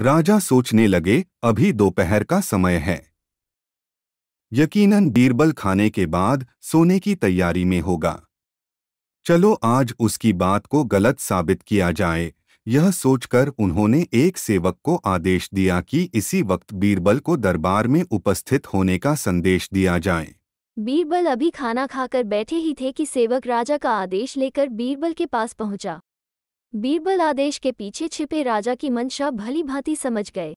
राजा सोचने लगे अभी दोपहर का समय है यकीनन बीरबल खाने के बाद सोने की तैयारी में होगा चलो आज उसकी बात को गलत साबित किया जाए यह सोचकर उन्होंने एक सेवक को आदेश दिया कि इसी वक्त बीरबल को दरबार में उपस्थित होने का संदेश दिया जाए बीरबल अभी खाना खाकर बैठे ही थे कि सेवक राजा का आदेश लेकर बीरबल के पास पहुंचा बीरबल आदेश के पीछे छिपे राजा की मंशा भली भांति समझ गए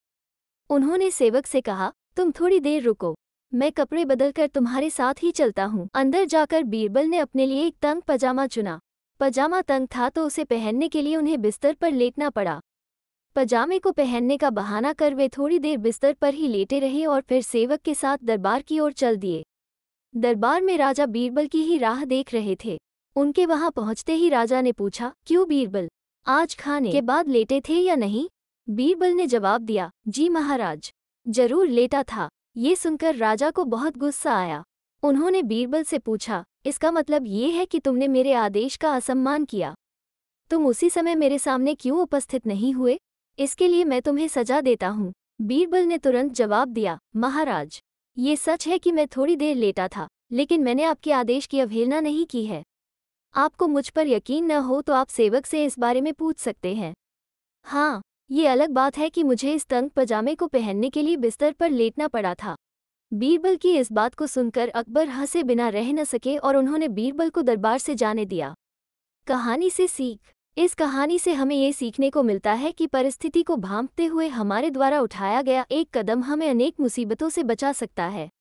उन्होंने सेवक से कहा तुम थोड़ी देर रुको मैं कपड़े बदलकर तुम्हारे साथ ही चलता हूँ अंदर जाकर बीरबल ने अपने लिए एक तंग पजामा चुना पजामा तंग था तो उसे पहनने के लिए उन्हें बिस्तर पर लेटना पड़ा पजामे को पहनने का बहाना कर वे थोड़ी देर बिस्तर पर ही लेटे रहे और फिर सेवक के साथ दरबार की ओर चल दिए दरबार में राजा बीरबल की ही राह देख रहे थे उनके वहां पहुंचते ही राजा ने पूछा क्यों बीरबल आज खाने के बाद लेटे थे या नहीं बीरबल ने जवाब दिया जी महाराज जरूर लेटा था ये सुनकर राजा को बहुत गुस्सा आया उन्होंने बीरबल से पूछा इसका मतलब ये है कि तुमने मेरे आदेश का असम्मान किया तुम उसी समय मेरे सामने क्यों उपस्थित नहीं हुए इसके लिए मैं तुम्हें सजा देता हूँ बीरबल ने तुरंत जवाब दिया महाराज ये सच है कि मैं थोड़ी देर लेटा था लेकिन मैंने आपके आदेश की अवहेलना नहीं की है आपको मुझ पर यकीन न हो तो आप सेवक से इस बारे में पूछ सकते हैं हाँ ये अलग बात है कि मुझे इस तंग पजामे को पहनने के लिए बिस्तर पर लेटना पड़ा था बीरबल की इस बात को सुनकर अकबर हंसे बिना रह न सके और उन्होंने बीरबल को दरबार से जाने दिया कहानी से सीख इस कहानी से हमें ये सीखने को मिलता है कि परिस्थिति को भांपते हुए हमारे द्वारा उठाया गया एक कदम हमें अनेक मुसीबतों से बचा सकता है